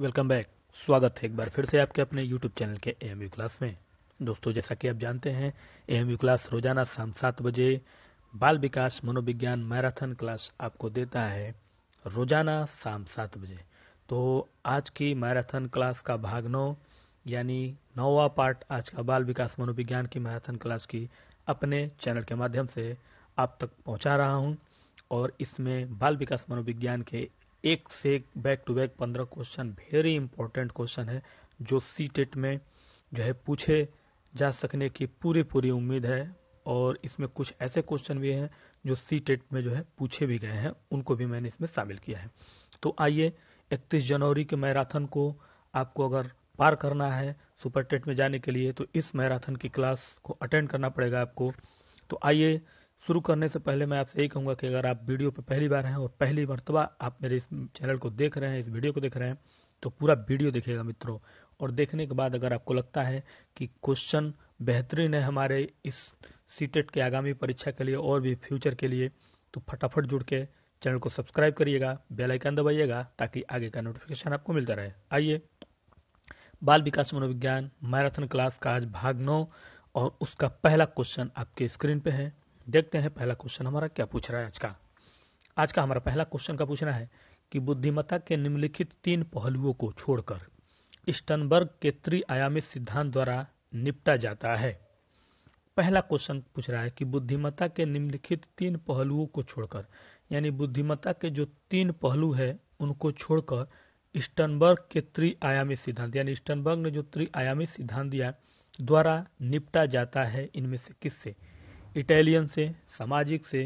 welcome back स्वागत है एक बार फिर से आपके अपने YouTube चैनल के एम क्लास में दोस्तों जैसा कि आप जानते हैं एम क्लास रोजाना शाम सात बजे बाल विकास मनोविज्ञान मैराथन क्लास आपको देता है रोजाना शाम सात बजे तो आज की मैराथन क्लास का भाग नौ यानी नौवा पार्ट आज का बाल विकास मनोविज्ञान की मैराथन क्लास की अपने चैनल के माध्यम से आप तक पहुँचा रहा हूँ और इसमें बाल विकास मनोविज्ञान के एक से एक बैक टू बैक पंद्रह क्वेश्चन वेरी इंपॉर्टेंट क्वेश्चन है जो सी टेट में जो है पूछे जा सकने की पूरी पूरी उम्मीद है और इसमें कुछ ऐसे क्वेश्चन भी हैं जो सी टेट में जो है पूछे भी गए हैं उनको भी मैंने इसमें शामिल किया है तो आइए 31 जनवरी के मैराथन को आपको अगर पार करना है सुपर टेट में जाने के लिए तो इस मैराथन की क्लास को अटेंड करना पड़ेगा आपको तो आइए शुरू करने से पहले मैं आपसे यही कहूंगा कि अगर आप वीडियो पर पहली बार हैं और पहली मरतबा आप मेरे इस चैनल को देख रहे हैं इस वीडियो को देख रहे हैं तो पूरा वीडियो देखिएगा मित्रों और देखने के बाद अगर आपको लगता है कि क्वेश्चन बेहतरीन है हमारे इस सीटेट e के आगामी परीक्षा के लिए और भी फ्यूचर के लिए तो फटाफट जुड़ के चैनल को सब्सक्राइब करिएगा बेल आइकन दबाइएगा ताकि आगे का नोटिफिकेशन आपको मिलता रहे आइए बाल विकास मनोविज्ञान मैराथन क्लास का आज भाग नौ और उसका पहला क्वेश्चन आपके स्क्रीन पे है देखते हैं पहला क्वेश्चन हमारा क्या पूछ रहा है आज का आज का हमारा पहला क्वेश्चन का पूछना है कि बुद्धिमत्ता के निम्नलिखित तीन पहलुओं को छोड़कर स्टनबर्ग के त्रिआयामी सिद्धांत द्वारा निपटा जाता है पहला क्वेश्चन पूछ रहा है कि बुद्धिमत्ता के निम्नलिखित तीन पहलुओं को छोड़कर यानी बुद्धिमत्ता के जो तीन पहलू है उनको छोड़कर स्टनबर्ग के त्रिआयामी सिद्धांत यानी स्टनबर्ग ने जो त्रिआयामी सिद्धांत दिया द्वारा निपटा जाता है इनमें से किससे इटैलियन से सामाजिक से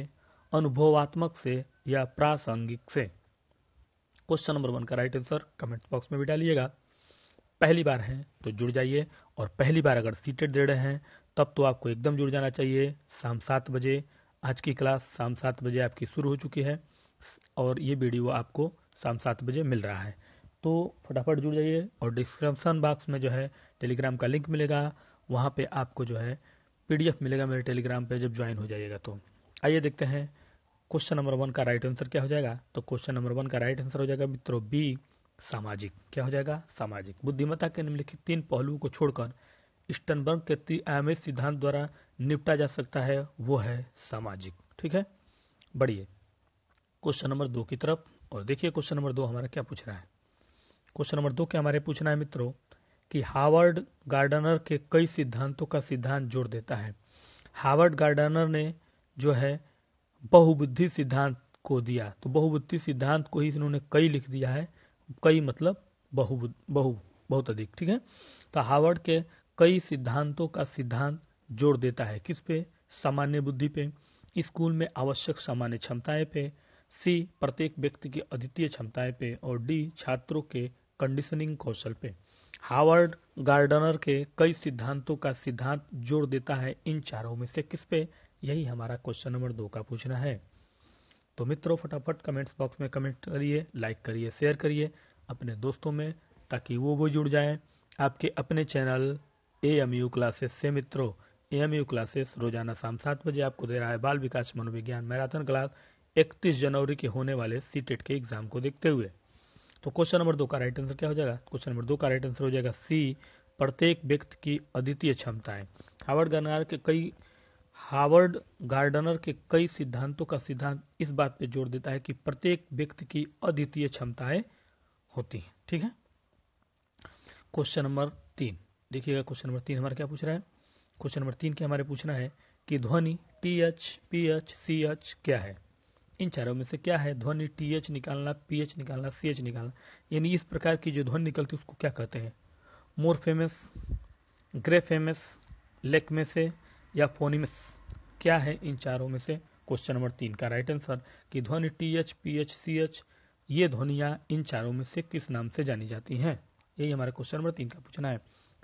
अनुभवात्मक से या प्रासंगिक से क्वेश्चन नंबर वन का राइट आंसर कमेंट बॉक्स में भी डालिएगा पहली बार है तो जुड़ जाइए और पहली बार अगर सीटेड दे रहे हैं तब तो आपको एकदम जुड़ जाना चाहिए शाम सात बजे आज की क्लास शाम सात बजे आपकी शुरू हो चुकी है और ये वीडियो आपको शाम सात बजे मिल रहा है तो फटाफट जुड़ जाइए और डिस्क्रिप्शन बॉक्स में जो है टेलीग्राम का लिंक मिलेगा वहाँ पे आपको जो है पीडीएफ मिलेगा मेरे टेलीग्राम पे जब ज्वाइन हो जाइएगा तो आइए देखते हैं क्वेश्चन नंबर वन का राइट आंसर क्या हो जाएगा तो क्वेश्चन नंबर वन का राइट आंसर हो जाएगा मित्रों बी सामाजिक क्या हो जाएगा सामाजिक बुद्धिमत्ता के निम्नलिखित तीन पहलुओं को छोड़कर स्टनबर्ग के आमिर सिद्धांत द्वारा निपटा जा सकता है वो है सामाजिक ठीक है बढ़िए क्वेश्चन नंबर दो की तरफ और देखिए क्वेश्चन नंबर दो हमारा क्या पूछ रहा है क्वेश्चन नंबर दो क्या हमारे पूछना है मित्रों कि हावर्ड गार्डनर के कई सिद्धांतों का सिद्धांत जोड़ देता है हावर्ड गार्डनर ने जो है बहुबुद्धि सिद्धांत को दिया तो बहुबुद्धि सिद्धांत को ही इन्होंने कई लिख दिया है कई मतलब बहु बहु बहुत अधिक ठीक है तो हावर्ड के कई सिद्धांतों का सिद्धांत जोड़ देता है किस पे सामान्य बुद्धि पे स्कूल में आवश्यक सामान्य क्षमताएं पे सी प्रत्येक व्यक्ति की अद्वितीय क्षमताएं पे और डी छात्रों के कंडीशनिंग कौशल पे हावर्ड गार्डनर के कई सिद्धांतों का सिद्धांत जोड़ देता है इन चारों में से किस पे यही हमारा क्वेश्चन नंबर दो का पूछना है तो मित्रों फटाफट कमेंट्स बॉक्स में कमेंट करिए लाइक करिए शेयर करिए अपने दोस्तों में ताकि वो भी जुड़ जाए आपके अपने channel A M U classes से मित्रों ए एम यू क्लासेस रोजाना शाम सात बजे आपको दे रहा है बाल विकास मनोविज्ञान मैराथन क्लास इकतीस जनवरी के होने वाले सीटेट e के एग्जाम को देखते हुए तो क्वेश्चन नंबर दो का राइट आंसर क्या हो जाएगा क्वेश्चन नंबर दो का राइट आंसर हो जाएगा सी प्रत्येक व्यक्ति की अद्वितीय क्षमताएं हार्वर्ड गार्डनर के कई हार्वर्ड गार्डनर के कई सिद्धांतों का सिद्धांत इस बात पर जोर देता है कि प्रत्येक व्यक्ति की अद्वितीय क्षमताएं होती हैं ठीक है क्वेश्चन नंबर तीन देखिएगा क्वेश्चन नंबर तीन हमारा क्या पूछ रहा है क्वेश्चन नंबर तीन के हमारे पूछना है कि ध्वनि T H P H C H क्या है इन चारों में से क्या है ध्वनि टी एच निकालना पी एच निकालना सी एच निकालना यानी इस प्रकार की जो ध्वनि निकलती है उसको क्या कहते हैं more famous grey famous lake में से या फोनिमस क्या है इन चारों में से क्वेश्चन नंबर तीन का राइट आंसर कि ध्वनि T H P H C H ये ध्वनिया इन चारों में से किस नाम से जानी जाती हैं यही हमारा क्वेश्चन नंबर तीन का पूछना है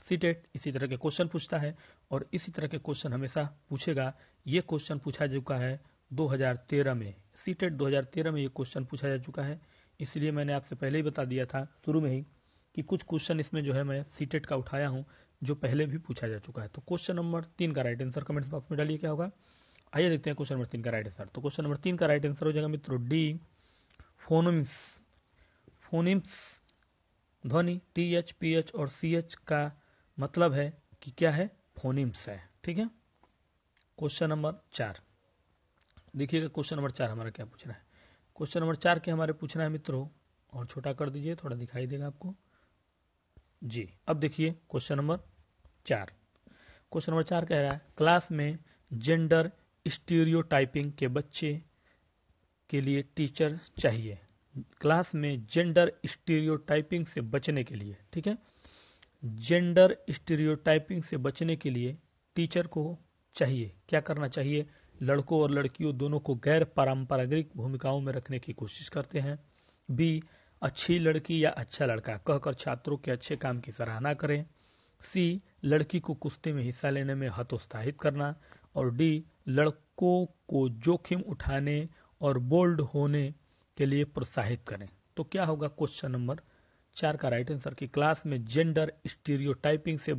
सीटेट इसी तरह के क्वेश्चन पूछता है और इसी तरह के क्वेश्चन हमेशा पूछेगा ये क्वेश्चन पूछा चुका है 2013 में सीटेट 2013 में ये क्वेश्चन पूछा जा चुका है इसलिए मैंने आपसे पहले ही बता दिया था शुरू में ही कि कुछ क्वेश्चन इसमें जो है मैं सीटेट का उठाया हूं जो पहले भी पूछा जा चुका है तो क्वेश्चन नंबर तीन का राइट आंसर कमेंट्स बॉक्स में डालिए क्या होगा आइए देखते हैं क्वेश्चन नंबर तीन का राइट आंसर तो क्वेश्चन नंबर तीन का राइट आंसर हो जाएगा मित्रों डी फोनिम्स फोनिम्स ध्वनि टी एच पी एच और सी एच का मतलब है कि क्या है फोनिम्स है ठीक है क्वेश्चन नंबर चार देखिएगा क्वेश्चन नंबर चार हमारा क्या पूछ रहा है क्वेश्चन नंबर चार के हमारे पूछना है मित्रों और छोटा कर दीजिए थोड़ा दिखाई देगा आपको जी अब देखिए क्वेश्चन नंबर चार क्वेश्चन नंबर चार कह रहा है क्लास में जेंडर स्टीरियोटाइपिंग के बच्चे के लिए टीचर चाहिए क्लास में जेंडर स्टीरियोटाइपिंग से बचने के लिए ठीक है जेंडर स्टीरियोटाइपिंग से बचने के लिए टीचर को चाहिए क्या करना चाहिए लड़कों और लड़कियों दोनों को गैर पारंपरिक भूमिकाओं में रखने की कोशिश करते हैं बी अच्छी लड़की या अच्छा लड़का कहकर छात्रों के अच्छे काम की सराहना करें सी लड़की को कुश्ती में हिस्सा लेने में हतोत्साहित करना और डी लड़कों को जोखिम उठाने और बोल्ड होने के लिए प्रोत्साहित करें तो क्या होगा क्वेश्चन नंबर चार का राइट आंसर की क्लास में जेंडर स्टीरियोटाइपिंग से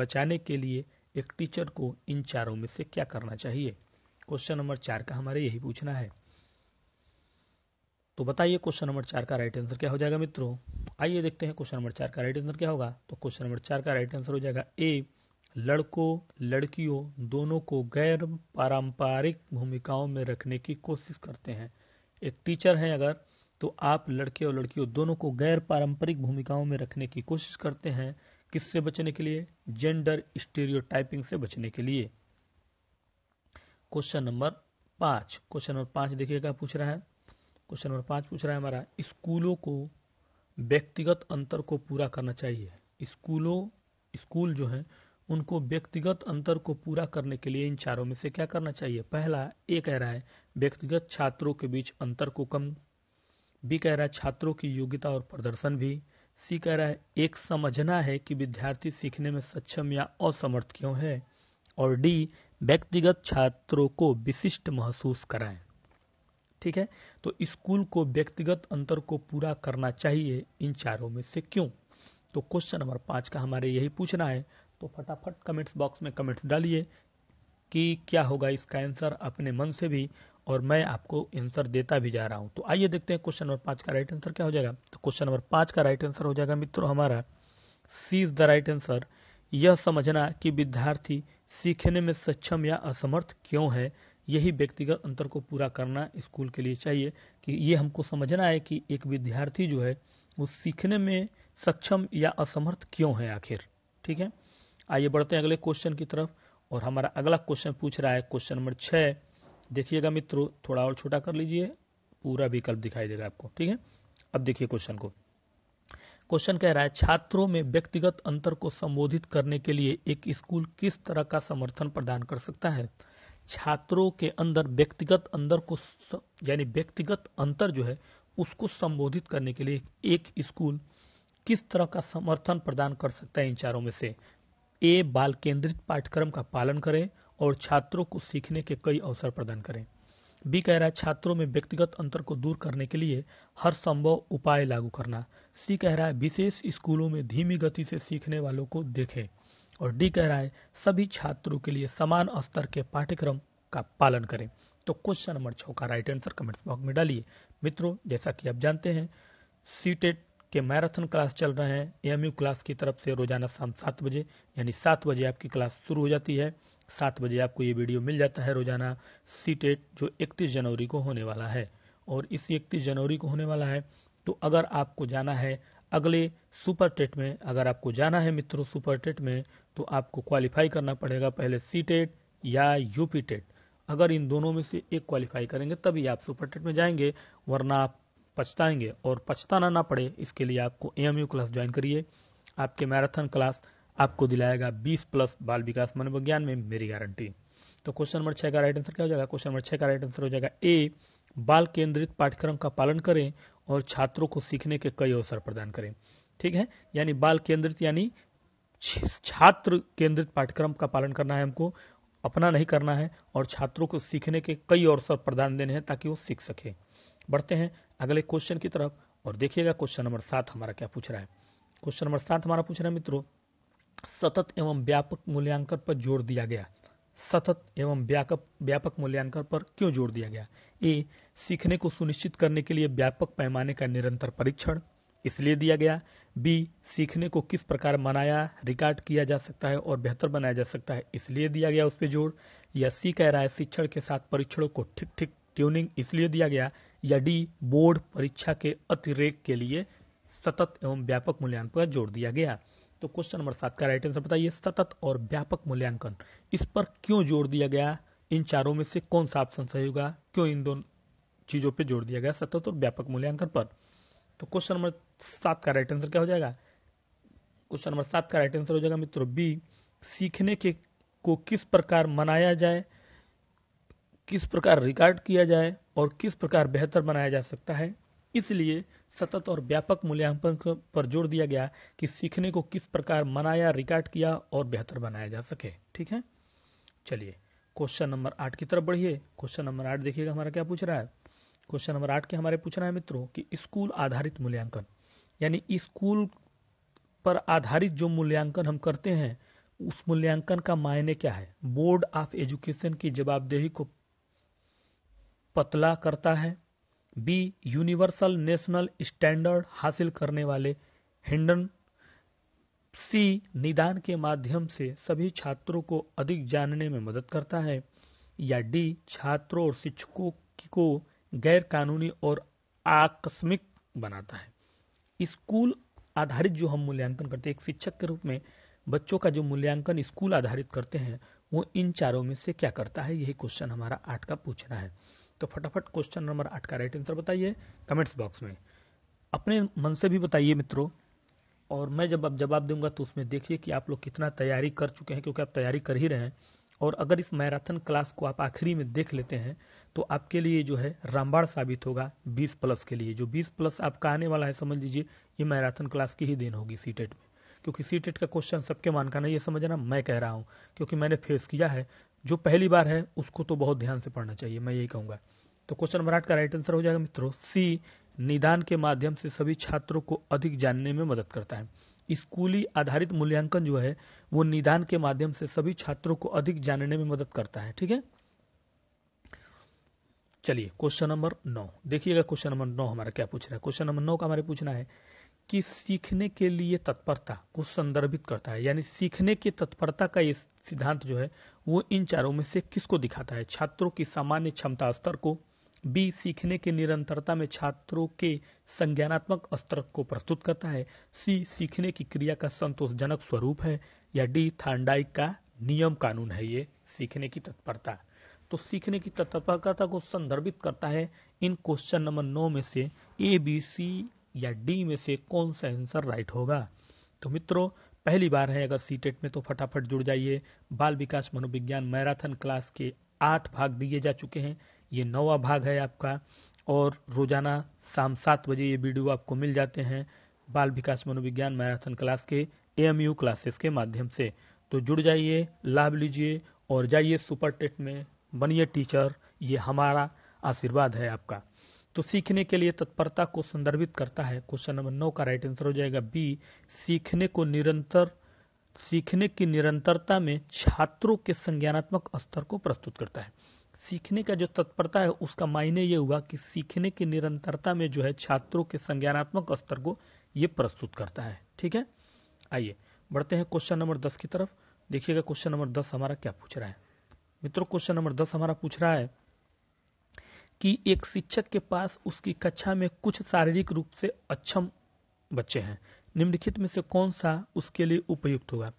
बचाने के लिए एक टीचर को इन चारों में से क्या करना चाहिए क्वेश्चन नंबर चार का हमारे यही पूछना है तो बताइए क्वेश्चन नंबर चार का राइट आंसर क्या हो जाएगा मित्रों आइए देखते हैं क्वेश्चन नंबर चार का राइट आंसर क्या होगा तो क्वेश्चन नंबर चार का राइट आंसर हो जाएगा ए लड़कों लड़कियों दोनों को गैर पारंपरिक भूमिकाओं में रखने की कोशिश करते हैं एक टीचर है अगर तो आप लड़के और लड़कियों दोनों को गैर पारंपरिक भूमिकाओं में रखने की कोशिश करते हैं किससे बचने के लिए जेंडर स्टेरियोटाइपिंग से बचने के लिए क्वेश्चन नंबर पाँच क्वेश्चन नंबर पाँच देखिएगा पूछ रहा है क्वेश्चन नंबर पाँच पूछ रहा है हमारा स्कूलों को व्यक्तिगत अंतर को पूरा करना चाहिए स्कूलों स्कूल जो है उनको व्यक्तिगत अंतर को पूरा करने के लिए इन चारों में से क्या करना चाहिए पहला ए कह रहा है व्यक्तिगत छात्रों के बीच अंतर को कम बी कह रहा है छात्रों की योग्यता और प्रदर्शन भी सी कह रहा है एक समझना है कि विद्यार्थी सीखने में सक्षम या असमर्थ क्यों है और डी व्यक्तिगत छात्रों को विशिष्ट महसूस कराएं ठीक है तो स्कूल को व्यक्तिगत अंतर को पूरा करना चाहिए इन चारों में से क्यों तो क्वेश्चन नंबर पांच का हमारे यही पूछना है तो फटाफट कमेंट्स बॉक्स में कमेंट्स डालिए कि क्या होगा इसका आंसर अपने मन से भी और मैं आपको आंसर देता भी जा रहा हूं तो आइए देखते हैं क्वेश्चन नंबर पांच का राइट आंसर क्या हो जाएगा तो क्वेश्चन नंबर पांच का राइट आंसर हो जाएगा मित्रों हमारा C is the right answer यह समझना कि विद्यार्थी सीखने में सक्षम या असमर्थ क्यों है यही व्यक्तिगत अंतर को पूरा करना स्कूल के लिए चाहिए कि ये हमको समझना है कि एक विद्यार्थी जो है वो सीखने में सक्षम या असमर्थ क्यों है आखिर ठीक है आइए बढ़ते हैं अगले क्वेश्चन की तरफ और हमारा अगला क्वेश्चन पूछ रहा है क्वेश्चन नंबर छः देखिएगा मित्रों थोड़ा और छोटा कर लीजिए पूरा विकल्प दिखाई देगा आपको ठीक है अब देखिए क्वेश्चन को क्वेश्चन कह रहा है छात्रों में व्यक्तिगत अंतर को संबोधित करने के लिए एक स्कूल किस तरह का समर्थन प्रदान कर सकता है छात्रों के अंदर व्यक्तिगत अंदर को यानी व्यक्तिगत अंतर जो है उसको संबोधित करने के लिए एक स्कूल किस तरह का समर्थन प्रदान कर सकता है इन चारों में से ए बाल केंद्रित पाठ्यक्रम का पालन करें और छात्रों को सीखने के कई अवसर प्रदान करें बी कह रहा है छात्रों में व्यक्तिगत अंतर को दूर करने के लिए हर संभव उपाय लागू करना सी कह रहा है विशेष स्कूलों में धीमी गति से सीखने वालों को देखें और डी कह रहा है सभी छात्रों के लिए समान स्तर के पाठ्यक्रम का पालन करें तो क्वेश्चन नंबर छ का राइट आंसर कमेंट्स बॉक्स में डालिए मित्रों जैसा कि आप जानते हैं सीटेट e के मैराथन क्लास चल रहे हैं एमयू क्लास की तरफ से रोजाना शाम सात बजे यानी सात बजे आपकी क्लास शुरू हो जाती है सात बजे आपको ये वीडियो मिल जाता है रोजाना सी टेट जो इकतीस जनवरी को होने वाला है और इस इकतीस जनवरी को होने वाला है तो अगर आपको जाना है अगले सुपर टेट में अगर आपको जाना है मित्रों सुपर टेट में तो आपको क्वालिफाई करना पड़ेगा पहले सी टेट या यूपी टेट अगर इन दोनों में से एक क्वालिफाई करेंगे तभी आप सुपर टेट में जाएंगे वरना आप पछताएंगे और पछताना ना पड़े इसके लिए आपको एएमयू क्लास ज्वाइन करिए आपके मैराथन क्लास आपको दिलाएगा 20 प्लस बाल विकास मनोविज्ञान में मेरी गारंटी तो क्वेश्चन नंबर छह का राइट आंसर क्या हो जाएगा क्वेश्चन नंबर छह का राइट आंसर हो जाएगा ए बाल केंद्रित पाठ्यक्रम का पालन करें और छात्रों को सीखने के कई अवसर प्रदान करें ठीक है यानी बाल केंद्रित यानी छात्र केंद्रित पाठ्यक्रम का पालन करना है हमको अपना नहीं करना है और छात्रों को सीखने के कई अवसर प्रदान देने हैं ताकि वो सीख सके बढ़ते हैं अगले क्वेश्चन की तरफ और देखिएगा क्वेश्चन नंबर सात हमारा क्या पूछ रहा है क्वेश्चन नंबर सात हमारा पूछ रहा है मित्रों सतत एवं व्यापक मूल्यांकन पर जोर दिया गया सतत एवं व्यापक व्यापक मूल्यांकन पर क्यों जोर दिया गया ए सीखने को सुनिश्चित करने के लिए व्यापक पैमाने का निरंतर परीक्षण इसलिए दिया गया बी सीखने को किस प्रकार मनाया रिकॉर्ड किया जा सकता है और बेहतर बनाया जा सकता है इसलिए दिया गया उस पर जोर या सी कह रहा है शिक्षण के साथ परीक्षणों को ठीक ठीक ट्यूनिंग इसलिए दिया गया या डी बोर्ड परीक्षा के अतिरेक के लिए सतत एवं व्यापक मूल्यांकन पर जोर दिया गया तो क्वेश्चन नंबर सात का राइट आंसर बताइए सतत और व्यापक मूल्यांकन इस पर क्यों जोर दिया गया इन चारों में से कौन सा ऑप्शन सही होगा क्यों इन दोनों चीजों पर जोर दिया गया सतत और व्यापक मूल्यांकन पर तो क्वेश्चन नंबर सात का राइट आंसर क्या हो जाएगा क्वेश्चन नंबर सात का राइट आंसर हो जाएगा मित्रों बी सीखने के को किस प्रकार मनाया जाए किस प्रकार रिकॉर्ड किया जाए और किस प्रकार बेहतर बनाया जा सकता है इसलिए सतत और व्यापक मूल्यांकन पर जोर दिया गया कि सीखने को किस प्रकार मनाया रिकॉर्ड किया और बेहतर बनाया जा सके ठीक है चलिए क्वेश्चन नंबर आठ की तरफ बढ़िए क्वेश्चन नंबर आठ देखिएगा हमारा क्या पूछ रहा है क्वेश्चन नंबर आठ के हमारे पूछ रहा है मित्रों कि स्कूल आधारित मूल्यांकन यानी स्कूल पर आधारित जो मूल्यांकन हम करते हैं उस मूल्यांकन का मायने क्या है बोर्ड ऑफ एजुकेशन की जवाबदेही को पतला करता है बी यूनिवर्सल नेशनल स्टैंडर्ड हासिल करने वाले हिंडन सी निदान के माध्यम से सभी छात्रों को अधिक जानने में मदद करता है या डी छात्रों और शिक्षकों को गैर कानूनी और आकस्मिक बनाता है स्कूल आधारित जो हम मूल्यांकन करते हैं एक शिक्षक के रूप में बच्चों का जो मूल्यांकन स्कूल आधारित करते हैं वो इन चारों में से क्या करता है यही क्वेश्चन हमारा आठ का पूछना है तो फटाफट क्वेश्चन नंबर आठ का राइट आंसर बताइए कमेंट्स बॉक्स में अपने मन से भी बताइए मित्रों और मैं जब आप जवाब दूंगा तो उसमें देखिए कि आप लोग कितना तैयारी कर चुके हैं क्योंकि आप तैयारी कर ही रहे हैं और अगर इस मैराथन क्लास को आप आखिरी में देख लेते हैं तो आपके लिए जो है रामबाड़ साबित होगा 20 प्लस के लिए जो 20 प्लस आपका आने वाला है समझ लीजिए ये मैराथन क्लास की ही देन होगी सी टेट में क्योंकि सी टेट का क्वेश्चन सबके मान का नहीं ये समझना मैं कह रहा हूँ क्योंकि मैंने फेस किया है जो पहली बार है उसको तो बहुत ध्यान से पढ़ना चाहिए मैं यही कहूंगा तो क्वेश्चन नंबर आठ का राइट आंसर हो जाएगा मित्रों सी निदान के माध्यम से सभी छात्रों को अधिक जानने में मदद करता है स्कूली आधारित मूल्यांकन जो है वो निदान के माध्यम से सभी छात्रों को अधिक जानने में मदद करता है ठीक है चलिए क्वेश्चन नंबर नौ देखिएगा क्वेश्चन नंबर नौ हमारा क्या पूछ रहा है क्वेश्चन नंबर नौ का हमारे पूछना है की सीखने के लिए तत्परता को संदर्भित करता है यानी सीखने की तत्परता का ये सिद्धांत जो है वो इन चारों में से किसको दिखाता है छात्रों की सामान्य क्षमता स्तर को बी सीखने की निरंतरता में छात्रों के संज्ञानात्मक स्तर को प्रस्तुत करता है सी सीखने की क्रिया का संतोषजनक स्वरूप है या डी थांडाइक का नियम कानून है ये सीखने की तत्परता तो सीखने की तत्परता को संदर्भित करता है इन क्वेश्चन नंबर नौ में से ए बी सी या डी में से कौन सा आंसर राइट होगा तो मित्रों पहली बार है अगर सी टेट e में तो फटाफट जुड़ जाइए बाल विकास मनोविज्ञान मैराथन क्लास के आठ भाग दिए जा चुके हैं ये नौवा भाग है आपका और रोजाना शाम सात बजे ये वीडियो आपको मिल जाते हैं बाल विकास मनोविज्ञान मैराथन क्लास के एएमयू क्लासेस के माध्यम से तो जुड़ जाइए लाभ लीजिए और जाइए सुपर टेट में बनिए टीचर ये हमारा आशीर्वाद है आपका तो सीखने के लिए तत्परता को संदर्भित करता है क्वेश्चन नंबर नौ का राइट आंसर हो जाएगा बी सीखने को निरंतर सीखने की निरंतरता में छात्रों के संज्ञानात्मक स्तर को प्रस्तुत करता है सीखने का जो तत्परता है उसका मायने ये हुआ कि सीखने की निरंतरता में जो है छात्रों के संज्ञानात्मक स्तर को यह प्रस्तुत करता है ठीक है आइए बढ़ते हैं क्वेश्चन नंबर दस की तरफ देखिएगा क्वेश्चन नंबर दस हमारा क्या पूछ रहा है मित्रों क्वेश्चन नंबर दस हमारा पूछ रहा है कि एक शिक्षक के पास उसकी कक्षा में कुछ शारीरिक रूप से अक्षम बच्चे हैं निम्नलिखित में से कौन सा उसके लिए उपयुक्त होगा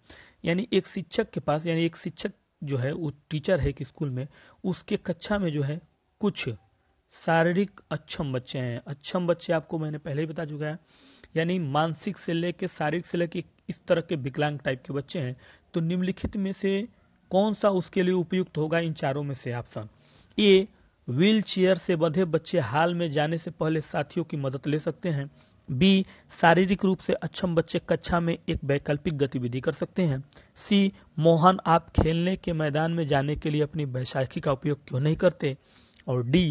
यानी एक शिक्षक के पास यानी एक शिक्षक जो है वो टीचर है कि स्कूल में उसके कक्षा में जो है कुछ शारीरिक अक्षम बच्चे हैं अक्षम बच्चे आपको मैंने पहले ही बता चुका है यानी मानसिक से लेके शारीरिक से लेके इस तरह के विकलांग टाइप के बच्चे हैं तो निम्नलिखित में से कौन सा उसके लिए उपयुक्त होगा इन चारों में से ऑप्शन ए व्हील चेयर से बधे बच्चे हाल में जाने से पहले साथियों की मदद ले सकते हैं बी शारीरिक रूप से अक्षम बच्चे कक्षा में एक वैकल्पिक गतिविधि कर सकते हैं सी मोहन आप खेलने के मैदान में जाने के लिए अपनी बैसाखी का उपयोग क्यों नहीं करते और डी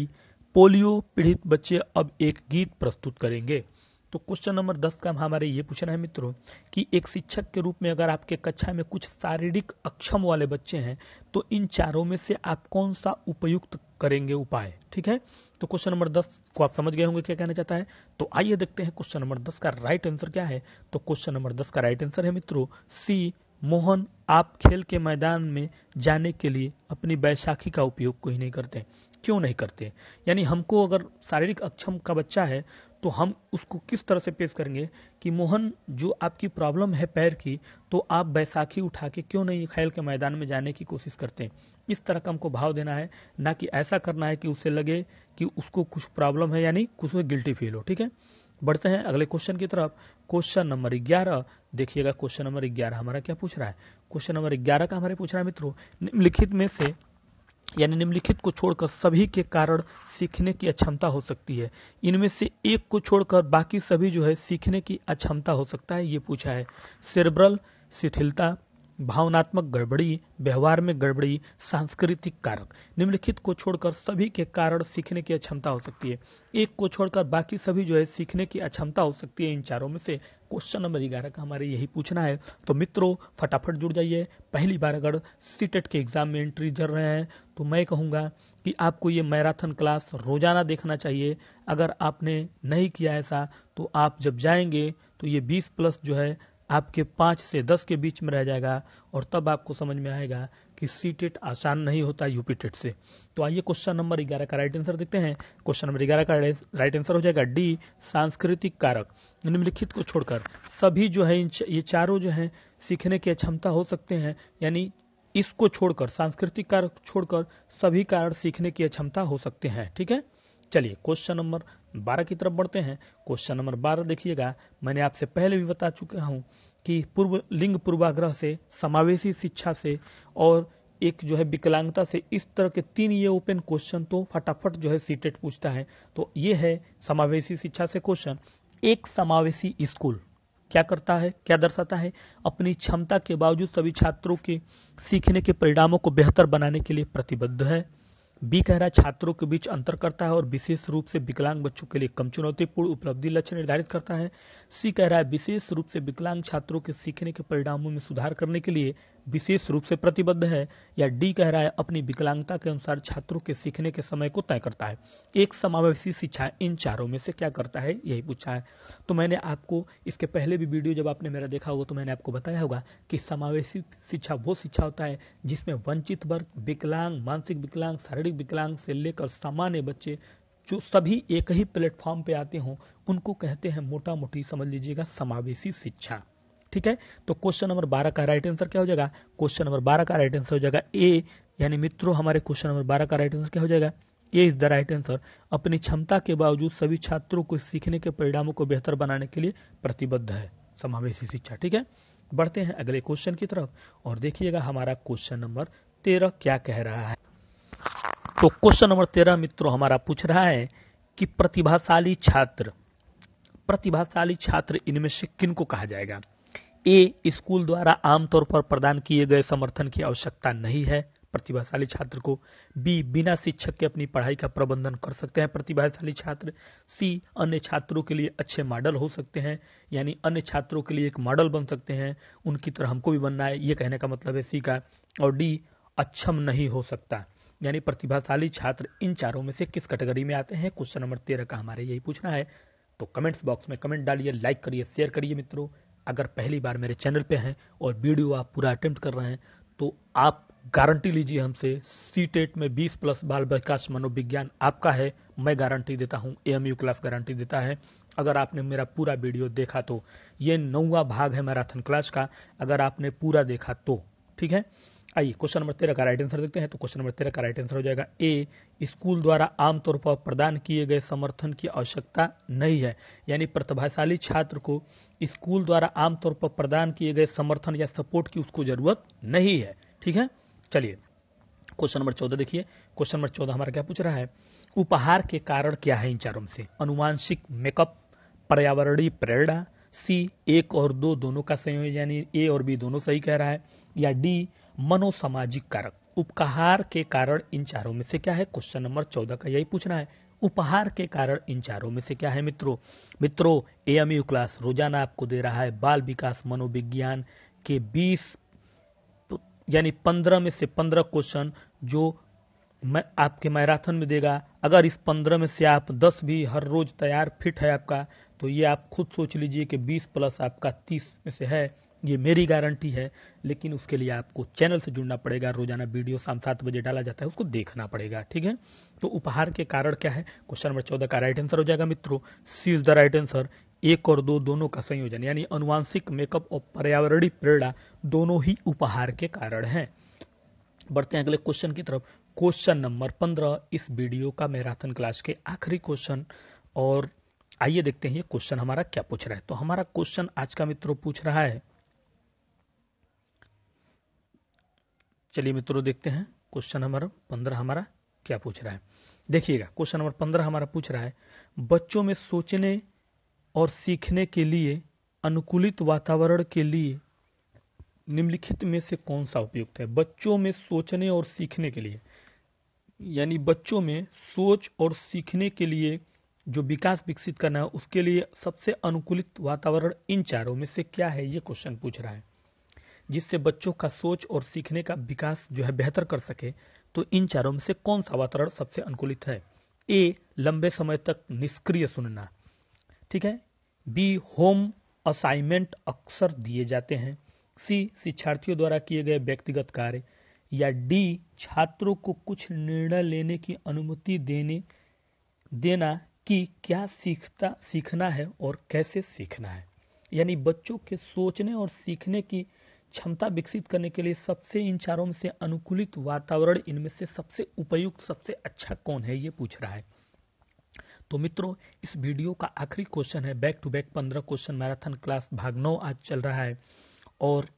पोलियो पीड़ित बच्चे अब एक गीत प्रस्तुत करेंगे तो क्वेश्चन नंबर दस का हमारे ये पूछना है मित्रों कि एक शिक्षक के रूप में अगर आपके कक्षा में कुछ शारीरिक अक्षम वाले बच्चे हैं तो इन चारों में से आप कौन सा उपयुक्त करेंगे उपाय ठीक है तो क्वेश्चन नंबर दस को आप समझ गए होंगे क्या कहना चाहता है तो आइए देखते हैं क्वेश्चन नंबर दस का राइट आंसर क्या है तो क्वेश्चन नंबर दस का राइट आंसर है मित्रों सी मोहन आप खेल के मैदान में जाने के लिए अपनी बैसाखी का उपयोग कोई नहीं करते क्यों नहीं करते यानी हमको अगर शारीरिक अक्षम का बच्चा है तो हम उसको किस तरह से पेश करेंगे कि मोहन जो आपकी प्रॉब्लम है पैर की तो आप बैसाखी उठा के क्यों नहीं खेल के मैदान में जाने की कोशिश करते हैं इस तरह का हमको भाव देना है ना कि ऐसा करना है कि उसे लगे कि उसको कुछ प्रॉब्लम है यानी कुछ में गिल्टी फील हो ठीक है बढ़ते हैं अगले क्वेश्चन की तरफ क्वेश्चन नंबर ग्यारह देखिएगा क्वेश्चन नंबर ग्यारह हमारा क्या पूछ रहा है क्वेश्चन नंबर ग्यारह का हमारे पूछ रहा है मित्रों निम्नलिखित में से यानी निम्नलिखित को छोड़कर सभी के कारण सीखने की अक्षमता हो सकती है इनमें से एक को छोड़कर बाकी सभी जो है सीखने की अक्षमता हो सकता है ये पूछा है सिरब्रल शिथिलता भावनात्मक गड़बड़ी व्यवहार में गड़बड़ी सांस्कृतिक कारक निम्नलिखित को छोड़कर सभी के कारण सीखने की अक्षमता हो सकती है एक को छोड़कर बाकी सभी जो है सीखने की अक्षमता हो सकती है इन चारों में से क्वेश्चन नंबर ग्यारह का हमारे यही पूछना है तो मित्रों फटाफट जुड़ जाइए पहली बार अगर सीटेट e के एग्जाम में एंट्री जर रहे हैं तो मैं कहूंगा कि आपको ये मैराथन क्लास रोजाना देखना चाहिए अगर आपने नहीं किया ऐसा तो आप जब जाएंगे तो ये बीस प्लस जो है आपके पांच से दस के बीच में रह जाएगा और तब आपको समझ में आएगा कि सी टेट आसान नहीं होता यूपी टेट से तो आइए क्वेश्चन नंबर ग्यारह का राइट आंसर देखते हैं क्वेश्चन नंबर ग्यारह का राइट आंसर हो जाएगा डी सांस्कृतिक कारक निम्नलिखित को छोड़कर सभी जो है ये चारों जो है सीखने की क्षमता हो सकते हैं यानी इसको छोड़कर सांस्कृतिक कारक छोड़कर सभी कारण सीखने की क्षमता हो सकते हैं ठीक है चलिए क्वेश्चन नंबर बारह की तरफ बढ़ते हैं क्वेश्चन नंबर बारह देखिएगा मैंने आपसे पहले भी बता चुका हूं कि पूर्व लिंग पूर्वाग्रह से समावेशी शिक्षा से और एक जो है विकलांगता से इस तरह के तीन ये ओपन क्वेश्चन तो फटाफट जो है सीटेट पूछता है तो ये है समावेशी शिक्षा से क्वेश्चन एक समावेशी स्कूल क्या करता है क्या दर्शाता है अपनी क्षमता के बावजूद सभी छात्रों के सीखने के परिणामों को बेहतर बनाने के लिए प्रतिबद्ध है बी कह रहा है छात्रों के बीच अंतर करता है और विशेष रूप से विकलांग बच्चों के लिए कम चुनौतीपूर्ण उपलब्धि लक्ष्य निर्धारित करता है सी कह रहा है विशेष रूप से विकलांग छात्रों के सीखने के परिणामों में सुधार करने के लिए विशेष रूप से प्रतिबद्ध है या डी कह रहा है अपनी विकलांगता के अनुसार छात्रों के सीखने के समय को तय करता है एक समावेशी शिक्षा इन चारों में से क्या करता है यही पूछा है तो मैंने आपको इसके पहले भी वीडियो जब आपने मेरा देखा होगा तो मैंने आपको बताया होगा कि समावेशी शिक्षा वो शिक्षा होता है जिसमें वंचित वर्ग विकलांग मानसिक विकलांग शारीरिक विकलांग से लेकर सामान्य बच्चे जो सभी एक ही प्लेटफॉर्म पे आते हों उनको कहते हैं मोटा मोटी समझ लीजिएगा समावेशी शिक्षा ठीक है तो क्वेश्चन नंबर बारह का राइट आंसर क्या हो जाएगा क्वेश्चन नंबर बारह का राइट आंसर हो जाएगा ए यानी मित्रों हमारे क्वेश्चन नंबर बारह का राइट आंसर क्या हो जाएगा ये इज द राइट आंसर अपनी क्षमता के बावजूद सभी छात्रों को सीखने के परिणामों को बेहतर बनाने के लिए प्रतिबद्ध है समावेशी शिक्षा ठीक है बढ़ते हैं अगले क्वेश्चन की तरफ और देखिएगा हमारा क्वेश्चन नंबर तेरह क्या कह रहा है तो क्वेश्चन नंबर तेरह मित्रों हमारा पूछ रहा है कि प्रतिभाशाली छात्र प्रतिभाशाली छात्र इनमें से किन को कहा जाएगा ए स्कूल द्वारा आमतौर पर प्रदान किए गए समर्थन की आवश्यकता नहीं है प्रतिभाशाली छात्र को बी बिना शिक्षक के अपनी पढ़ाई का प्रबंधन कर सकते हैं प्रतिभाशाली छात्र सी अन्य छात्रों के लिए अच्छे मॉडल हो सकते हैं यानी अन्य छात्रों के लिए एक मॉडल बन सकते हैं उनकी तरह हमको भी बनना है ये कहने का मतलब है सी का और डी अक्षम नहीं हो सकता यानी प्रतिभाशाली छात्र इन चारों में से किस कैटेगरी में आते हैं क्वेश्चन नंबर तेरह का हमारे यही पूछना है तो कमेंट्स बॉक्स में कमेंट डालिए लाइक करिए शेयर करिए मित्रों अगर पहली बार मेरे चैनल पे हैं और वीडियो आप पूरा अटेम्प्ट कर रहे हैं तो आप गारंटी लीजिए हमसे सी टेट e में 20 प्लस बाल विकास मनोविज्ञान आपका है मैं गारंटी देता हूँ एएमयू क्लास गारंटी देता है अगर आपने मेरा पूरा वीडियो देखा तो ये नौवा भाग है मैराथन क्लास का अगर आपने पूरा देखा तो ठीक है आइए क्वेश्चन नंबर तेरह का राइट आंसर देखते हैं तो क्वेश्चन नंबर तेरह का राइट आंसर हो जाएगा ए स्कूल द्वारा आमतौर पर प्रदान किए गए समर्थन की आवश्यकता नहीं है यानी प्रतिभाशाली छात्र को स्कूल द्वारा आमतौर पर प्रदान किए गए समर्थन या सपोर्ट की उसको जरूरत नहीं है ठीक है चलिए क्वेश्चन नंबर चौदह देखिए क्वेश्चन नंबर चौदह हमारा क्या पूछ रहा है उपहार के कारण क्या है इन चारों से अनुवांशिक मेकअप पर्यावरणीय प्रेरणा सी एक और दो दोनों का संयोजन यानी ए और बी दोनों सही कह रहा है या डी मनोसामाजिक कारक उपहार के कारण इन चारों में से क्या है क्वेश्चन नंबर चौदह का यही पूछना है उपहार के कारण इन चारों में से क्या है मित्रों मित्रों एएमयू क्लास रोजाना आपको दे रहा है बाल विकास मनोविज्ञान के 20 यानी 15 में से 15 क्वेश्चन जो आपके मैराथन में देगा अगर इस पंद्रह में से आप दस भी हर रोज तैयार फिट है आपका तो ये आप खुद सोच लीजिए कि बीस प्लस आपका तीस में से है ये मेरी गारंटी है लेकिन उसके लिए आपको चैनल से जुड़ना पड़ेगा रोजाना वीडियो शाम सात बजे डाला जाता है उसको देखना पड़ेगा ठीक है तो उपहार के कारण क्या है क्वेश्चन नंबर चौदह का राइट आंसर हो जाएगा मित्रों C is the right answer एक और दो दोनों का संयोजन यानी अनुवांशिक मेकअप और पर्यावरणीय प्रेरणा दोनों ही उपहार के कारण है बढ़ते हैं अगले क्वेश्चन की तरफ क्वेश्चन नंबर पंद्रह इस वीडियो का मैराथन क्लास के आखिरी क्वेश्चन और आइए देखते हैं ये क्वेश्चन हमारा क्या पूछ रहा है तो हमारा क्वेश्चन आज का मित्रों पूछ रहा है चलिए मित्रों देखते हैं क्वेश्चन नंबर पंद्रह हमारा क्या पूछ रहा है देखिएगा क्वेश्चन नंबर पंद्रह हमारा पूछ रहा है बच्चों में सोचने और सीखने के लिए अनुकूलित वातावरण के लिए निम्नलिखित में से कौन सा उपयुक्त है बच्चों में सोचने और सीखने के लिए यानी बच्चों में सोच और सीखने के लिए जो विकास विकसित करना है उसके लिए सबसे अनुकूलित वातावरण इन चारों में से क्या है ये क्वेश्चन पूछ रहा है जिससे बच्चों का सोच और सीखने का विकास जो है बेहतर कर सके तो इन चारों में से कौन सा वातावरण सबसे अनुकूलित है ए लंबे समय तक निष्क्रिय सुनना ठीक है बी होम असाइनमेंट अक्सर दिए जाते हैं सी शिक्षार्थियों द्वारा किए गए व्यक्तिगत कार्य या डी छात्रों को कुछ निर्णय लेने की अनुमति देने देना कि क्या सीखता सीखना है और कैसे सीखना है यानी बच्चों के सोचने और सीखने की क्षमता विकसित करने के लिए सबसे इन चारों में से अनुकूलित वातावरण इनमें से सबसे उपयुक्त सबसे अच्छा कौन है ये पूछ रहा है तो मित्रों इस वीडियो का आखिरी क्वेश्चन है बैक टू बैक पंद्रह क्वेश्चन मैराथन क्लास भाग नौ आज चल रहा है और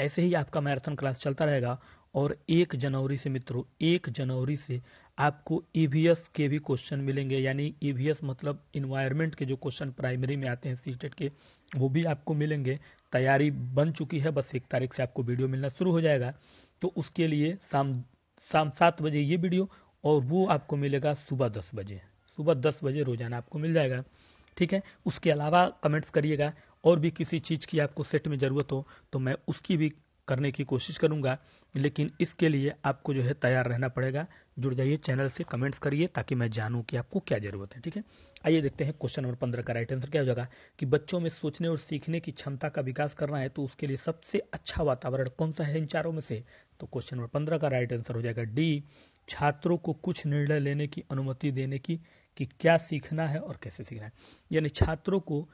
ऐसे ही आपका मैराथन क्लास चलता रहेगा और एक जनवरी से मित्रों एक जनवरी से आपको ईवीएस e के भी क्वेश्चन मिलेंगे यानी ईवीएस e मतलब इन्वायरमेंट के जो क्वेश्चन प्राइमरी में आते हैं सीटेट के वो भी आपको मिलेंगे तैयारी बन चुकी है बस एक तारीख से आपको वीडियो मिलना शुरू हो जाएगा तो उसके लिए शाम शाम सात बजे ये वीडियो और वो आपको मिलेगा सुबह दस बजे सुबह दस बजे रोजाना आपको मिल जाएगा ठीक है उसके अलावा कमेंट्स करिएगा और भी किसी चीज़ की आपको सेट में ज़रूरत हो तो मैं उसकी भी करने की कोशिश करूंगा लेकिन इसके लिए आपको जो है तैयार रहना पड़ेगा जुड़ जाइए चैनल से कमेंट्स करिए ताकि मैं जानूं कि आपको क्या जरूरत है ठीक है आइए देखते हैं क्वेश्चन नंबर पंद्रह का राइट आंसर क्या हो जाएगा कि बच्चों में सोचने और सीखने की क्षमता का विकास करना है तो उसके लिए सबसे अच्छा वातावरण कौन सा है इन चारों में से तो क्वेश्चन नंबर पंद्रह का राइट आंसर हो जाएगा डी छात्रों को कुछ निर्णय लेने की अनुमति देने की कि क्या सीखना है और कैसे सीखना है यानी छात्रों को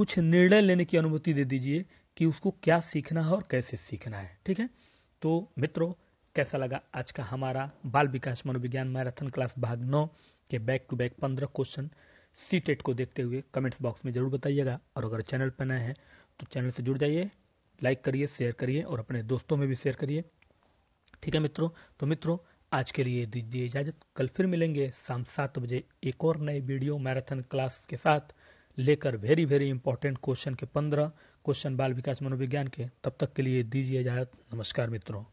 कुछ निर्णय लेने की अनुमति दे दीजिए कि उसको क्या सीखना है और कैसे सीखना है ठीक है तो मित्रों कैसा लगा आज का हमारा बाल विकास मनोविज्ञान मैराथन क्लास भाग नौ के बैक टू बैक पंद्रह क्वेश्चन सी टेट को देखते हुए कमेंट्स बॉक्स में जरूर बताइएगा और अगर चैनल पर नए हैं तो चैनल से जुड़ जाइए लाइक करिए शेयर करिए और अपने दोस्तों में भी शेयर करिए ठीक है मित्रों तो मित्रों आज के लिए दीजिए इजाजत कल फिर मिलेंगे शाम सात बजे एक और नए वीडियो मैराथन क्लास के साथ लेकर वेरी वेरी इंपॉर्टेंट क्वेश्चन के पंद्रह क्वेश्चन बाल विकास मनोविज्ञान के तब तक के लिए दीजिए इजाजत नमस्कार मित्रों